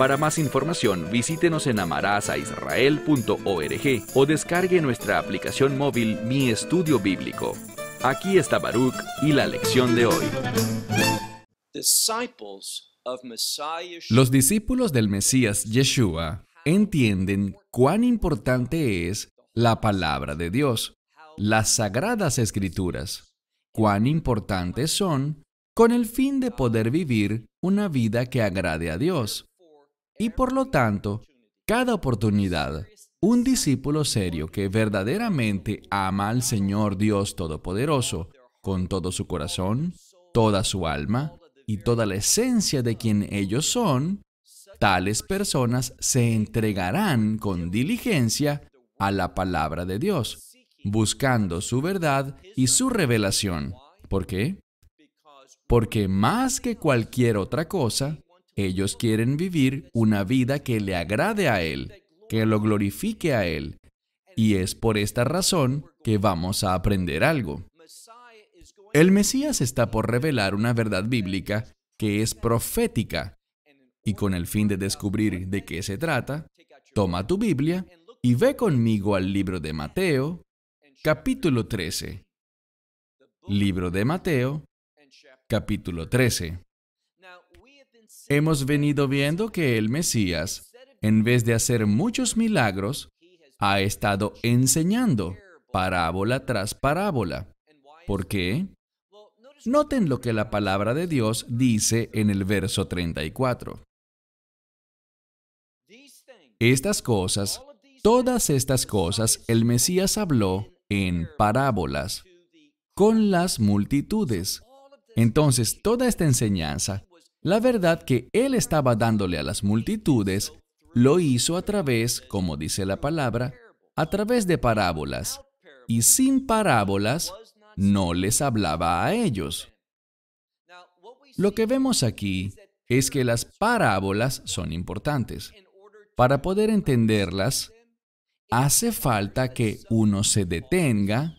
Para más información, visítenos en amarazaisrael.org o descargue nuestra aplicación móvil Mi Estudio Bíblico. Aquí está Baruch y la lección de hoy. Los discípulos del Mesías Yeshua entienden cuán importante es la palabra de Dios, las sagradas escrituras, cuán importantes son con el fin de poder vivir una vida que agrade a Dios. Y por lo tanto, cada oportunidad, un discípulo serio que verdaderamente ama al Señor Dios Todopoderoso con todo su corazón, toda su alma y toda la esencia de quien ellos son, tales personas se entregarán con diligencia a la palabra de Dios, buscando su verdad y su revelación. ¿Por qué? Porque más que cualquier otra cosa, ellos quieren vivir una vida que le agrade a Él, que lo glorifique a Él. Y es por esta razón que vamos a aprender algo. El Mesías está por revelar una verdad bíblica que es profética. Y con el fin de descubrir de qué se trata, toma tu Biblia y ve conmigo al libro de Mateo, capítulo 13. Libro de Mateo, capítulo 13. Hemos venido viendo que el Mesías, en vez de hacer muchos milagros, ha estado enseñando parábola tras parábola. ¿Por qué? Noten lo que la palabra de Dios dice en el verso 34. Estas cosas, todas estas cosas, el Mesías habló en parábolas con las multitudes. Entonces, toda esta enseñanza la verdad que Él estaba dándole a las multitudes lo hizo a través, como dice la palabra, a través de parábolas. Y sin parábolas no les hablaba a ellos. Lo que vemos aquí es que las parábolas son importantes. Para poder entenderlas, hace falta que uno se detenga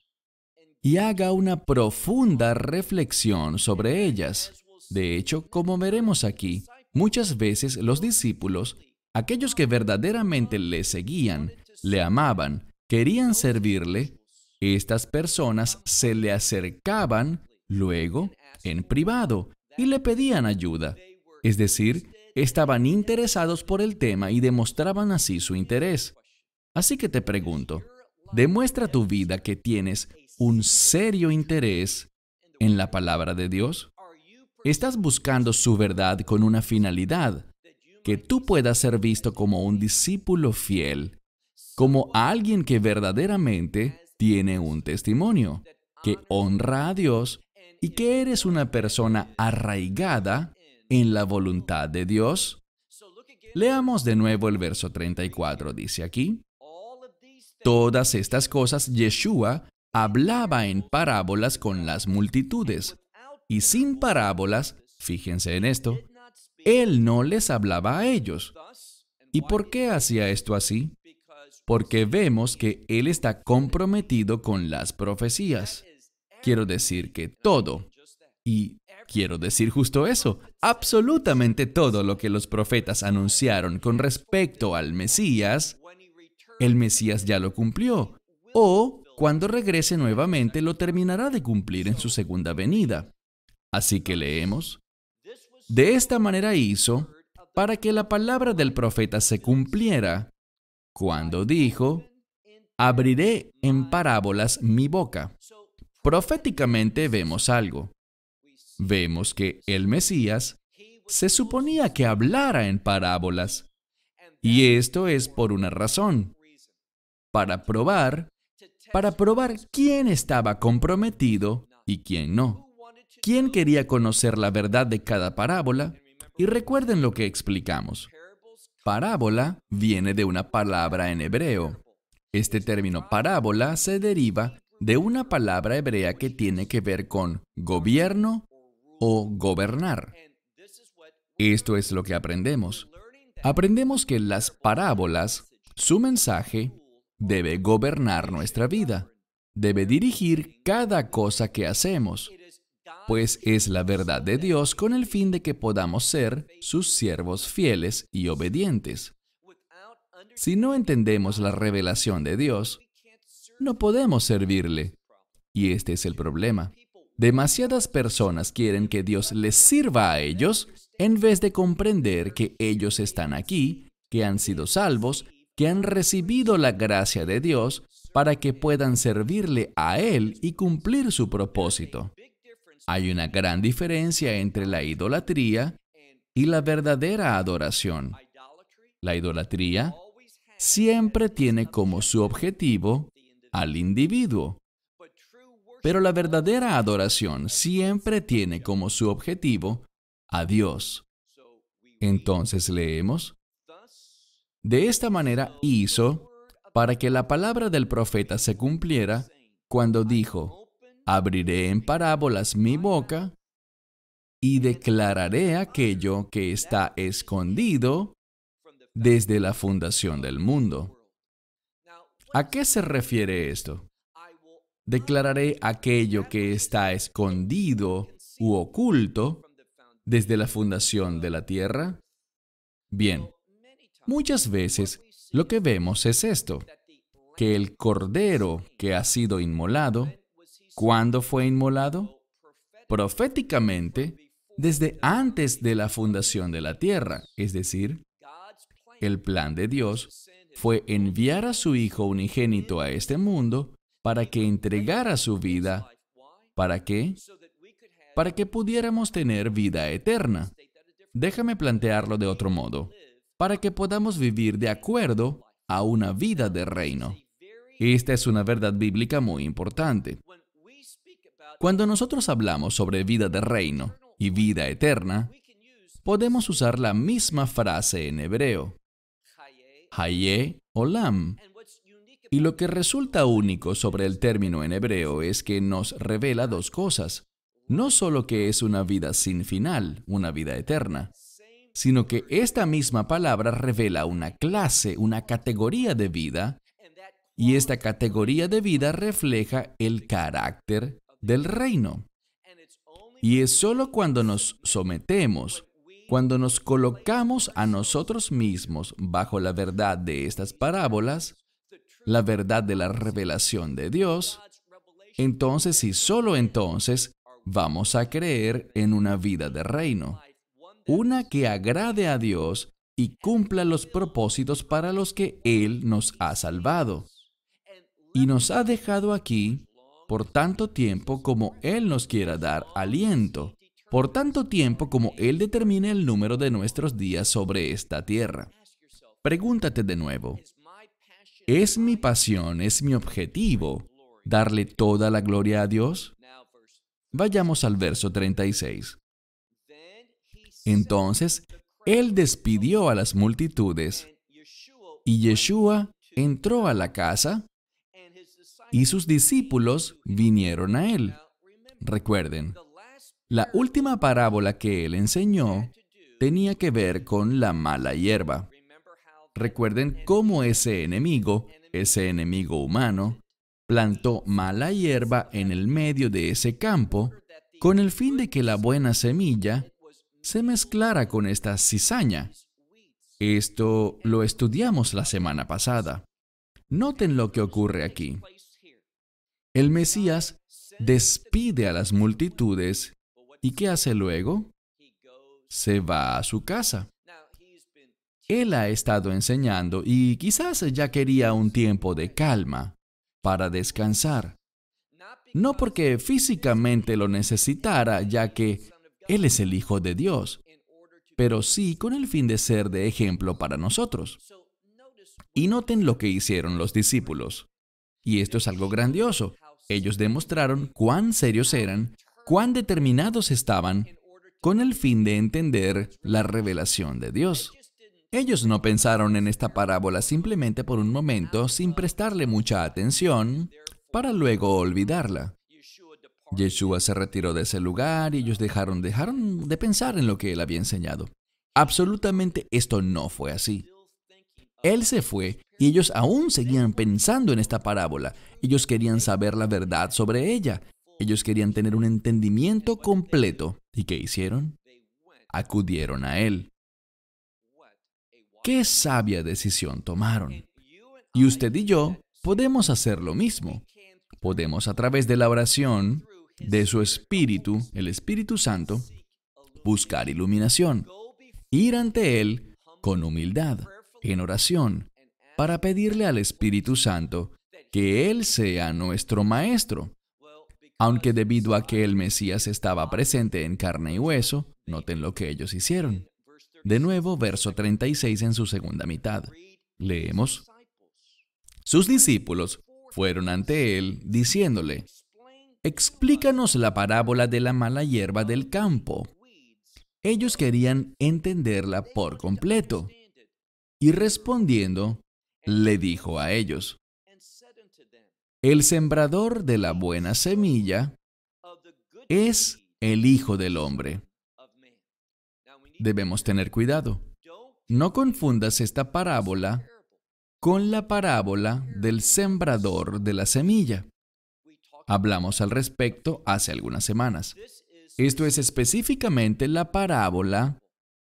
y haga una profunda reflexión sobre ellas. De hecho, como veremos aquí, muchas veces los discípulos, aquellos que verdaderamente le seguían, le amaban, querían servirle, estas personas se le acercaban luego en privado y le pedían ayuda. Es decir, estaban interesados por el tema y demostraban así su interés. Así que te pregunto, demuestra tu vida que tienes un serio interés en la palabra de Dios? Estás buscando su verdad con una finalidad, que tú puedas ser visto como un discípulo fiel, como alguien que verdaderamente tiene un testimonio, que honra a Dios y que eres una persona arraigada en la voluntad de Dios. Leamos de nuevo el verso 34, dice aquí. Todas estas cosas Yeshua hablaba en parábolas con las multitudes, y sin parábolas, fíjense en esto, Él no les hablaba a ellos. ¿Y por qué hacía esto así? Porque vemos que Él está comprometido con las profecías. Quiero decir que todo, y quiero decir justo eso, absolutamente todo lo que los profetas anunciaron con respecto al Mesías, el Mesías ya lo cumplió, o cuando regrese nuevamente lo terminará de cumplir en su segunda venida. Así que leemos. De esta manera hizo para que la palabra del profeta se cumpliera cuando dijo, abriré en parábolas mi boca. Proféticamente vemos algo. Vemos que el Mesías se suponía que hablara en parábolas. Y esto es por una razón. Para probar, para probar quién estaba comprometido y quién no. ¿Quién quería conocer la verdad de cada parábola? Y recuerden lo que explicamos. Parábola viene de una palabra en hebreo. Este término parábola se deriva de una palabra hebrea que tiene que ver con gobierno o gobernar. Esto es lo que aprendemos. Aprendemos que las parábolas, su mensaje, debe gobernar nuestra vida, debe dirigir cada cosa que hacemos pues es la verdad de Dios con el fin de que podamos ser sus siervos fieles y obedientes. Si no entendemos la revelación de Dios, no podemos servirle. Y este es el problema. Demasiadas personas quieren que Dios les sirva a ellos en vez de comprender que ellos están aquí, que han sido salvos, que han recibido la gracia de Dios para que puedan servirle a Él y cumplir su propósito. Hay una gran diferencia entre la idolatría y la verdadera adoración. La idolatría siempre tiene como su objetivo al individuo, pero la verdadera adoración siempre tiene como su objetivo a Dios. Entonces leemos, de esta manera hizo para que la palabra del profeta se cumpliera cuando dijo, Abriré en parábolas mi boca y declararé aquello que está escondido desde la fundación del mundo. ¿A qué se refiere esto? Declararé aquello que está escondido u oculto desde la fundación de la tierra. Bien, muchas veces lo que vemos es esto, que el cordero que ha sido inmolado ¿Cuándo fue inmolado? Proféticamente, desde antes de la fundación de la tierra, es decir, el plan de Dios fue enviar a su Hijo unigénito a este mundo para que entregara su vida. ¿Para qué? Para que pudiéramos tener vida eterna. Déjame plantearlo de otro modo. Para que podamos vivir de acuerdo a una vida de reino. Esta es una verdad bíblica muy importante. Cuando nosotros hablamos sobre vida de reino y vida eterna, podemos usar la misma frase en hebreo, Haye Olam. Y lo que resulta único sobre el término en hebreo es que nos revela dos cosas. No solo que es una vida sin final, una vida eterna, sino que esta misma palabra revela una clase, una categoría de vida, y esta categoría de vida refleja el carácter del reino. Y es solo cuando nos sometemos, cuando nos colocamos a nosotros mismos bajo la verdad de estas parábolas, la verdad de la revelación de Dios, entonces y solo entonces vamos a creer en una vida de reino, una que agrade a Dios y cumpla los propósitos para los que Él nos ha salvado. Y nos ha dejado aquí por tanto tiempo como Él nos quiera dar aliento, por tanto tiempo como Él determine el número de nuestros días sobre esta tierra. Pregúntate de nuevo, ¿es mi pasión, es mi objetivo darle toda la gloria a Dios? Vayamos al verso 36. Entonces, Él despidió a las multitudes y Yeshua entró a la casa y sus discípulos vinieron a él. Recuerden, la última parábola que él enseñó tenía que ver con la mala hierba. Recuerden cómo ese enemigo, ese enemigo humano, plantó mala hierba en el medio de ese campo con el fin de que la buena semilla se mezclara con esta cizaña. Esto lo estudiamos la semana pasada. Noten lo que ocurre aquí. El Mesías despide a las multitudes y ¿qué hace luego? Se va a su casa. Él ha estado enseñando y quizás ya quería un tiempo de calma para descansar. No porque físicamente lo necesitara, ya que Él es el Hijo de Dios, pero sí con el fin de ser de ejemplo para nosotros. Y noten lo que hicieron los discípulos. Y esto es algo grandioso. Ellos demostraron cuán serios eran, cuán determinados estaban con el fin de entender la revelación de Dios. Ellos no pensaron en esta parábola simplemente por un momento sin prestarle mucha atención para luego olvidarla. Yeshua se retiró de ese lugar y ellos dejaron, dejaron de pensar en lo que él había enseñado. Absolutamente esto no fue así. Él se fue y ellos aún seguían pensando en esta parábola. Ellos querían saber la verdad sobre ella. Ellos querían tener un entendimiento completo. ¿Y qué hicieron? Acudieron a Él. Qué sabia decisión tomaron. Y usted y yo podemos hacer lo mismo. Podemos a través de la oración, de su Espíritu, el Espíritu Santo, buscar iluminación, ir ante Él con humildad en oración para pedirle al Espíritu Santo que Él sea nuestro Maestro. Aunque debido a que el Mesías estaba presente en carne y hueso, noten lo que ellos hicieron. De nuevo, verso 36 en su segunda mitad. Leemos. Sus discípulos fueron ante Él diciéndole, Explícanos la parábola de la mala hierba del campo. Ellos querían entenderla por completo. Y respondiendo, le dijo a ellos, el sembrador de la buena semilla es el Hijo del Hombre. Debemos tener cuidado. No confundas esta parábola con la parábola del sembrador de la semilla. Hablamos al respecto hace algunas semanas. Esto es específicamente la parábola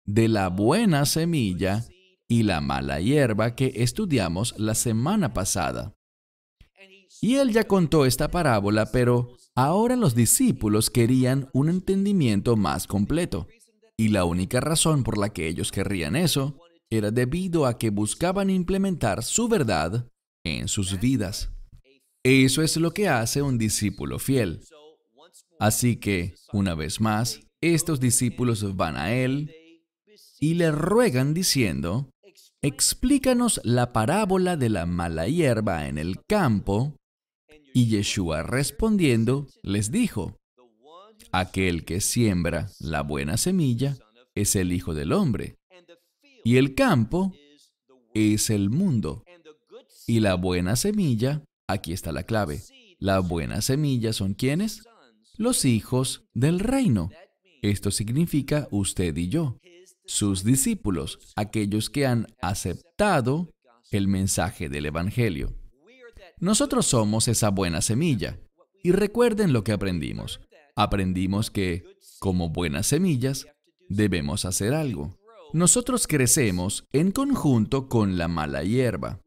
de la buena semilla y la mala hierba que estudiamos la semana pasada. Y él ya contó esta parábola, pero ahora los discípulos querían un entendimiento más completo. Y la única razón por la que ellos querrían eso era debido a que buscaban implementar su verdad en sus vidas. Eso es lo que hace un discípulo fiel. Así que, una vez más, estos discípulos van a él y le ruegan diciendo, Explícanos la parábola de la mala hierba en el campo. Y Yeshua respondiendo les dijo, Aquel que siembra la buena semilla es el Hijo del Hombre, y el campo es el mundo. Y la buena semilla, aquí está la clave, la buena semilla son quienes? Los hijos del reino. Esto significa usted y yo sus discípulos, aquellos que han aceptado el mensaje del Evangelio. Nosotros somos esa buena semilla. Y recuerden lo que aprendimos. Aprendimos que, como buenas semillas, debemos hacer algo. Nosotros crecemos en conjunto con la mala hierba.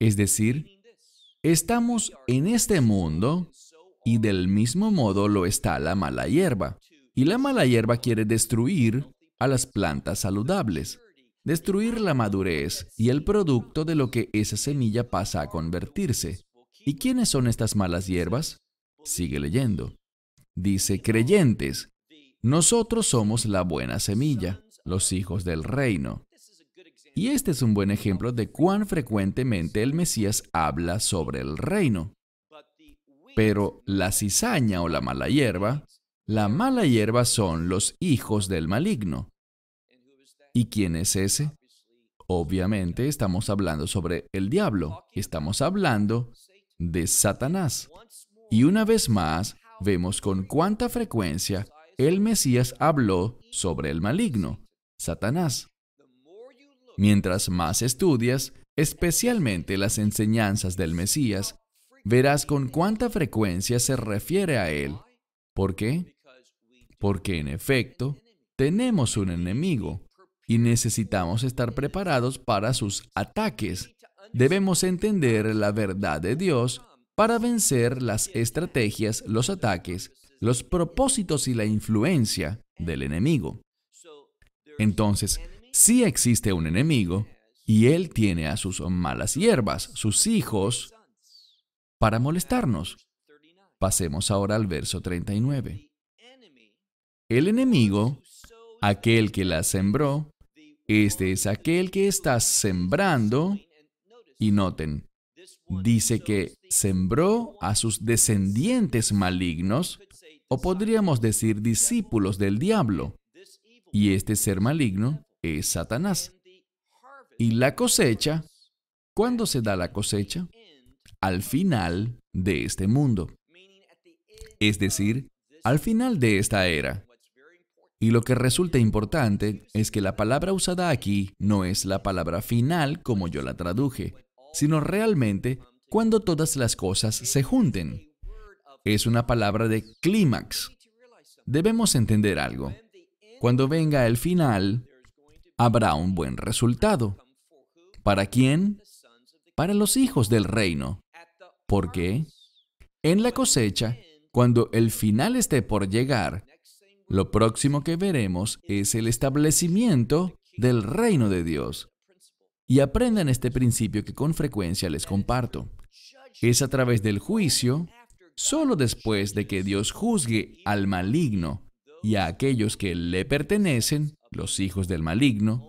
Es decir, estamos en este mundo y del mismo modo lo está la mala hierba. Y la mala hierba quiere destruir a las plantas saludables, destruir la madurez y el producto de lo que esa semilla pasa a convertirse. ¿Y quiénes son estas malas hierbas? Sigue leyendo. Dice, creyentes, nosotros somos la buena semilla, los hijos del reino. Y este es un buen ejemplo de cuán frecuentemente el Mesías habla sobre el reino. Pero la cizaña o la mala hierba la mala hierba son los hijos del maligno. ¿Y quién es ese? Obviamente estamos hablando sobre el diablo, estamos hablando de Satanás. Y una vez más, vemos con cuánta frecuencia el Mesías habló sobre el maligno, Satanás. Mientras más estudias, especialmente las enseñanzas del Mesías, verás con cuánta frecuencia se refiere a él. ¿Por qué? porque en efecto tenemos un enemigo y necesitamos estar preparados para sus ataques. Debemos entender la verdad de Dios para vencer las estrategias, los ataques, los propósitos y la influencia del enemigo. Entonces, si existe un enemigo y él tiene a sus malas hierbas, sus hijos, para molestarnos. Pasemos ahora al verso 39. El enemigo, aquel que la sembró, este es aquel que está sembrando, y noten, dice que sembró a sus descendientes malignos, o podríamos decir discípulos del diablo. Y este ser maligno es Satanás. Y la cosecha, ¿cuándo se da la cosecha? Al final de este mundo. Es decir, al final de esta era. Y lo que resulta importante es que la palabra usada aquí no es la palabra final como yo la traduje, sino realmente cuando todas las cosas se junten. Es una palabra de clímax. Debemos entender algo. Cuando venga el final, habrá un buen resultado. ¿Para quién? Para los hijos del reino. ¿Por qué? En la cosecha, cuando el final esté por llegar, lo próximo que veremos es el establecimiento del reino de Dios. Y aprendan este principio que con frecuencia les comparto. Es a través del juicio, solo después de que Dios juzgue al maligno y a aquellos que le pertenecen, los hijos del maligno,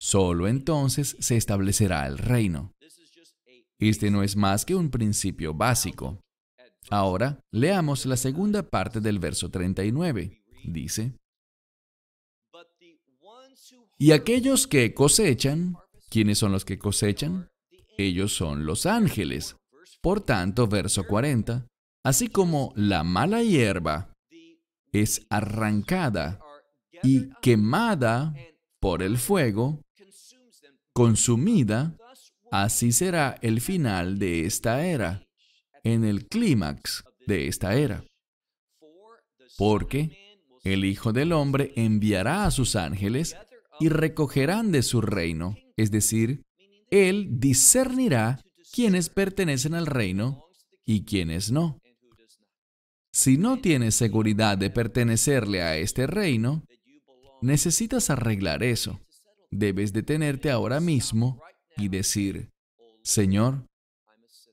solo entonces se establecerá el reino. Este no es más que un principio básico. Ahora, leamos la segunda parte del verso 39 dice. Y aquellos que cosechan, ¿quiénes son los que cosechan? Ellos son los ángeles. Por tanto, verso 40, así como la mala hierba es arrancada y quemada por el fuego, consumida, así será el final de esta era, en el clímax de esta era. Porque el Hijo del Hombre enviará a sus ángeles y recogerán de su reino, es decir, Él discernirá quienes pertenecen al reino y quienes no. Si no tienes seguridad de pertenecerle a este reino, necesitas arreglar eso. Debes detenerte ahora mismo y decir, Señor,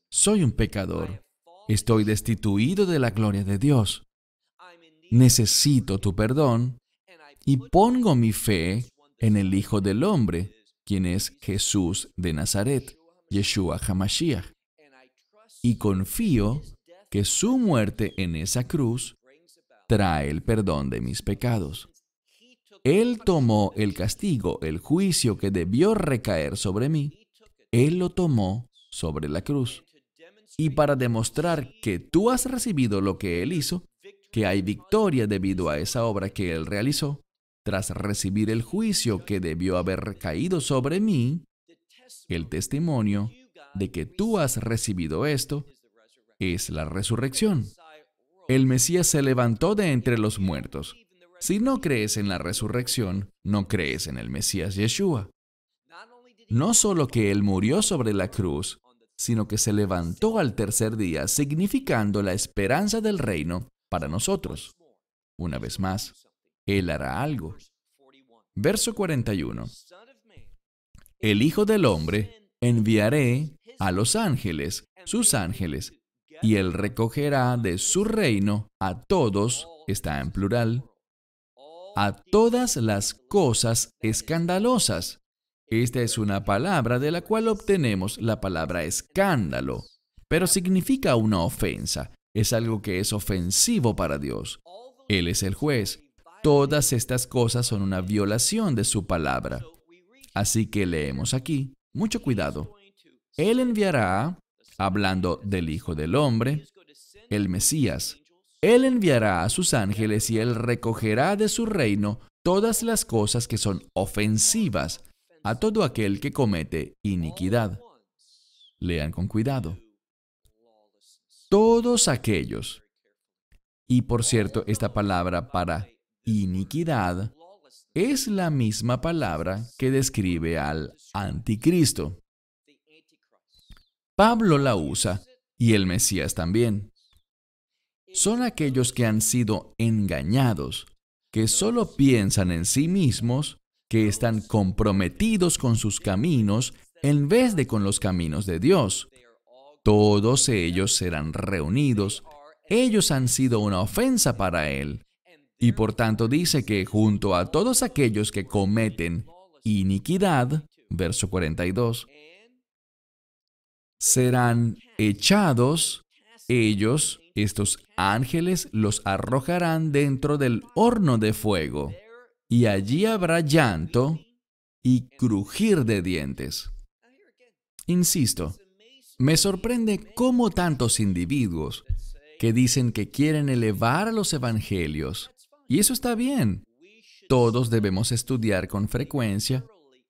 soy un pecador, estoy destituido de la gloria de Dios necesito tu perdón y pongo mi fe en el Hijo del Hombre, quien es Jesús de Nazaret, Yeshua Hamashiach. Y confío que su muerte en esa cruz trae el perdón de mis pecados. Él tomó el castigo, el juicio que debió recaer sobre mí. Él lo tomó sobre la cruz. Y para demostrar que tú has recibido lo que Él hizo, que hay victoria debido a esa obra que él realizó, tras recibir el juicio que debió haber caído sobre mí, el testimonio de que tú has recibido esto es la resurrección. El Mesías se levantó de entre los muertos. Si no crees en la resurrección, no crees en el Mesías Yeshua. No solo que Él murió sobre la cruz, sino que se levantó al tercer día, significando la esperanza del reino para nosotros. Una vez más, Él hará algo. Verso 41. El Hijo del Hombre enviaré a los ángeles, sus ángeles, y Él recogerá de su reino a todos, está en plural, a todas las cosas escandalosas. Esta es una palabra de la cual obtenemos la palabra escándalo, pero significa una ofensa, es algo que es ofensivo para Dios. Él es el juez. Todas estas cosas son una violación de su palabra. Así que leemos aquí, mucho cuidado. Él enviará, hablando del Hijo del Hombre, el Mesías. Él enviará a sus ángeles y él recogerá de su reino todas las cosas que son ofensivas a todo aquel que comete iniquidad. Lean con cuidado todos aquellos. Y por cierto, esta palabra para iniquidad es la misma palabra que describe al anticristo. Pablo la usa y el Mesías también. Son aquellos que han sido engañados, que solo piensan en sí mismos, que están comprometidos con sus caminos en vez de con los caminos de Dios. Todos ellos serán reunidos. Ellos han sido una ofensa para Él. Y por tanto dice que junto a todos aquellos que cometen iniquidad, verso 42, serán echados, ellos, estos ángeles, los arrojarán dentro del horno de fuego, y allí habrá llanto y crujir de dientes. Insisto, me sorprende cómo tantos individuos que dicen que quieren elevar a los evangelios, y eso está bien, todos debemos estudiar con frecuencia,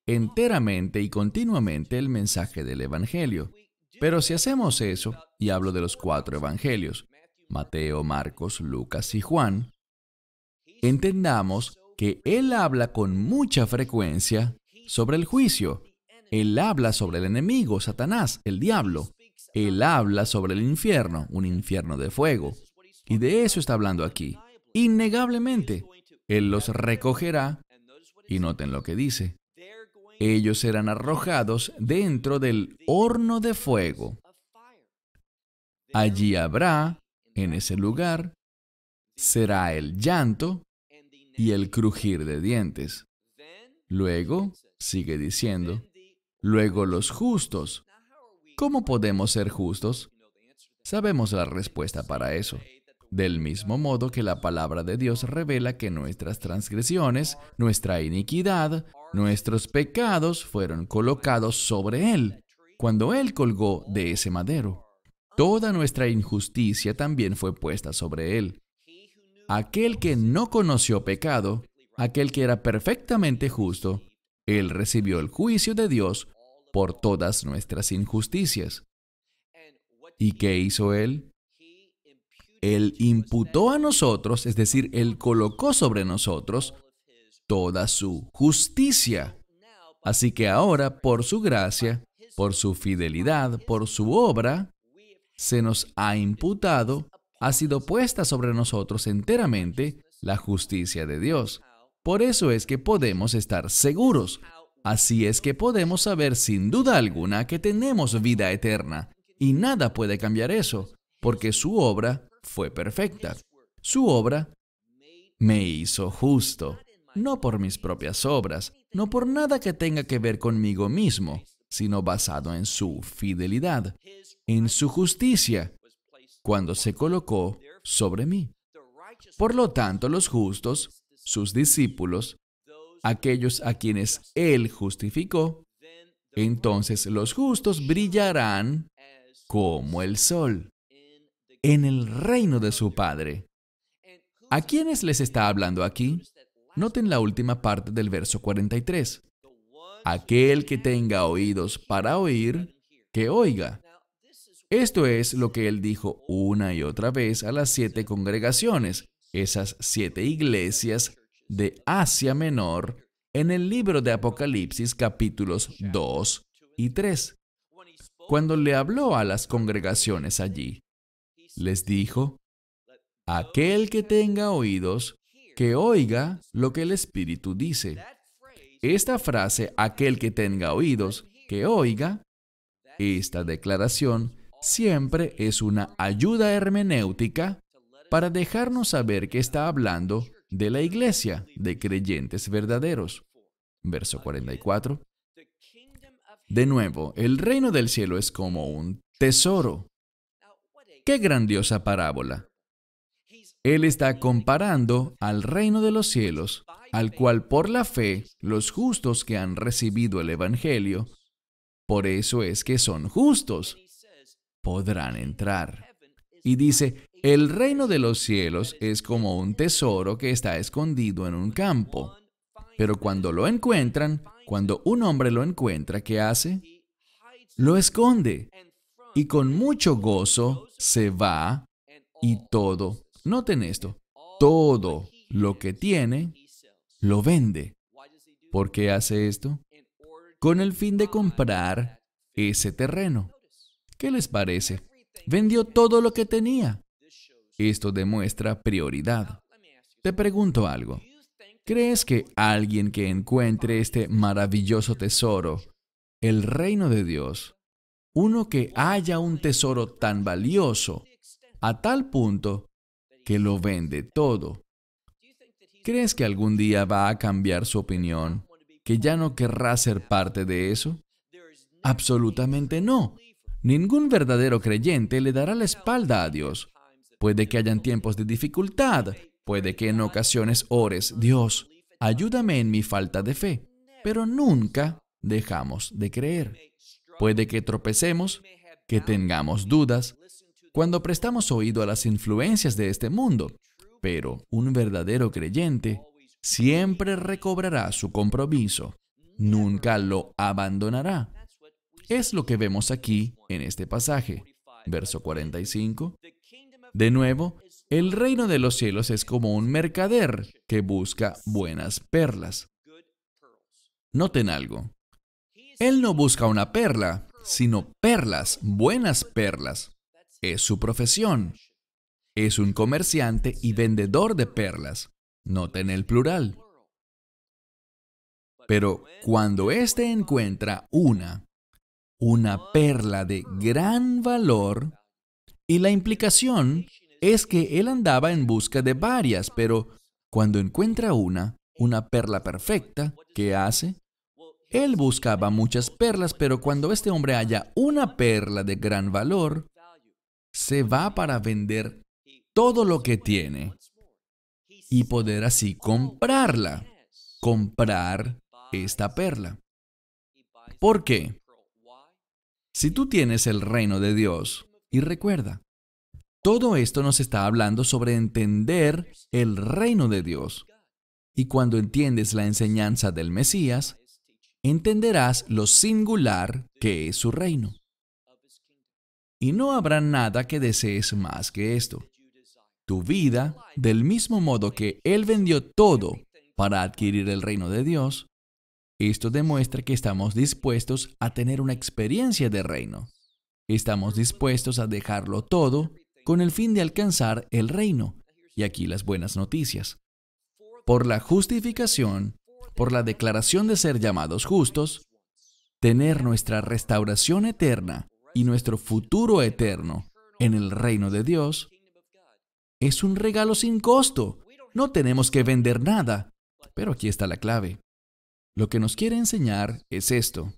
enteramente y continuamente el mensaje del Evangelio. Pero si hacemos eso, y hablo de los cuatro Evangelios, Mateo, Marcos, Lucas y Juan, entendamos que Él habla con mucha frecuencia sobre el juicio, él habla sobre el enemigo, Satanás, el diablo. Él habla sobre el infierno, un infierno de fuego. Y de eso está hablando aquí. Innegablemente, Él los recogerá. Y noten lo que dice. Ellos serán arrojados dentro del horno de fuego. Allí habrá, en ese lugar, será el llanto y el crujir de dientes. Luego, sigue diciendo, Luego los justos. ¿Cómo podemos ser justos? Sabemos la respuesta para eso. Del mismo modo que la palabra de Dios revela que nuestras transgresiones, nuestra iniquidad, nuestros pecados fueron colocados sobre Él cuando Él colgó de ese madero. Toda nuestra injusticia también fue puesta sobre Él. Aquel que no conoció pecado, aquel que era perfectamente justo, él recibió el juicio de Dios por todas nuestras injusticias. ¿Y qué hizo Él? Él imputó a nosotros, es decir, Él colocó sobre nosotros toda su justicia. Así que ahora, por su gracia, por su fidelidad, por su obra, se nos ha imputado, ha sido puesta sobre nosotros enteramente la justicia de Dios. Por eso es que podemos estar seguros. Así es que podemos saber sin duda alguna que tenemos vida eterna. Y nada puede cambiar eso, porque su obra fue perfecta. Su obra me hizo justo, no por mis propias obras, no por nada que tenga que ver conmigo mismo, sino basado en su fidelidad, en su justicia, cuando se colocó sobre mí. Por lo tanto, los justos sus discípulos, aquellos a quienes Él justificó, entonces los justos brillarán como el sol en el reino de su Padre. ¿A quiénes les está hablando aquí? Noten la última parte del verso 43. Aquel que tenga oídos para oír, que oiga. Esto es lo que él dijo una y otra vez a las siete congregaciones, esas siete iglesias de Asia Menor en el libro de Apocalipsis capítulos 2 y 3. Cuando le habló a las congregaciones allí, les dijo, aquel que tenga oídos, que oiga lo que el Espíritu dice. Esta frase, aquel que tenga oídos, que oiga, esta declaración siempre es una ayuda hermenéutica para dejarnos saber que está hablando de la iglesia, de creyentes verdaderos. Verso 44. De nuevo, el reino del cielo es como un tesoro. ¡Qué grandiosa parábola! Él está comparando al reino de los cielos, al cual por la fe los justos que han recibido el Evangelio, por eso es que son justos, podrán entrar. Y dice, el reino de los cielos es como un tesoro que está escondido en un campo. Pero cuando lo encuentran, cuando un hombre lo encuentra, ¿qué hace? Lo esconde. Y con mucho gozo se va y todo, noten esto, todo lo que tiene, lo vende. ¿Por qué hace esto? Con el fin de comprar ese terreno. ¿Qué les parece? Vendió todo lo que tenía. Esto demuestra prioridad. Te pregunto algo. ¿Crees que alguien que encuentre este maravilloso tesoro, el reino de Dios, uno que haya un tesoro tan valioso, a tal punto que lo vende todo, ¿crees que algún día va a cambiar su opinión, que ya no querrá ser parte de eso? Absolutamente no. Ningún verdadero creyente le dará la espalda a Dios. Puede que hayan tiempos de dificultad. Puede que en ocasiones ores, Dios, ayúdame en mi falta de fe. Pero nunca dejamos de creer. Puede que tropecemos, que tengamos dudas, cuando prestamos oído a las influencias de este mundo. Pero un verdadero creyente siempre recobrará su compromiso, nunca lo abandonará. Es lo que vemos aquí en este pasaje. Verso 45. De nuevo, el reino de los cielos es como un mercader que busca buenas perlas. Noten algo. Él no busca una perla, sino perlas, buenas perlas. Es su profesión. Es un comerciante y vendedor de perlas. Noten el plural. Pero cuando éste encuentra una, una perla de gran valor, y la implicación es que él andaba en busca de varias, pero cuando encuentra una, una perla perfecta, ¿qué hace? Él buscaba muchas perlas, pero cuando este hombre haya una perla de gran valor, se va para vender todo lo que tiene y poder así comprarla, comprar esta perla. ¿Por qué? Si tú tienes el reino de Dios, y recuerda, todo esto nos está hablando sobre entender el reino de Dios. Y cuando entiendes la enseñanza del Mesías, entenderás lo singular que es su reino. Y no habrá nada que desees más que esto. Tu vida, del mismo modo que Él vendió todo para adquirir el reino de Dios, esto demuestra que estamos dispuestos a tener una experiencia de reino. Estamos dispuestos a dejarlo todo con el fin de alcanzar el reino. Y aquí las buenas noticias. Por la justificación, por la declaración de ser llamados justos, tener nuestra restauración eterna y nuestro futuro eterno en el reino de Dios, es un regalo sin costo. No tenemos que vender nada. Pero aquí está la clave. Lo que nos quiere enseñar es esto.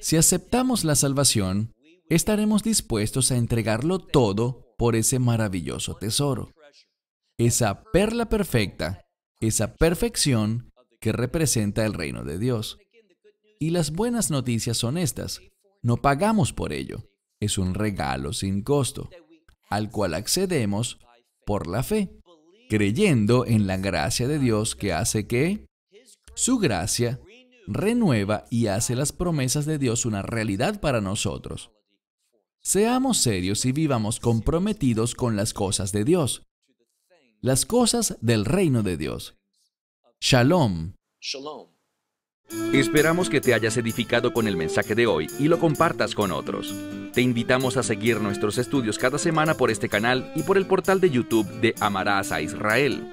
Si aceptamos la salvación, estaremos dispuestos a entregarlo todo por ese maravilloso tesoro, esa perla perfecta, esa perfección que representa el reino de Dios. Y las buenas noticias son estas. No pagamos por ello. Es un regalo sin costo, al cual accedemos por la fe, creyendo en la gracia de Dios que hace que su gracia renueva y hace las promesas de Dios una realidad para nosotros. Seamos serios y vivamos comprometidos con las cosas de Dios, las cosas del reino de Dios. Shalom. Esperamos que te hayas edificado con el mensaje de hoy y lo compartas con otros. Te invitamos a seguir nuestros estudios cada semana por este canal y por el portal de YouTube de Amarás a Israel.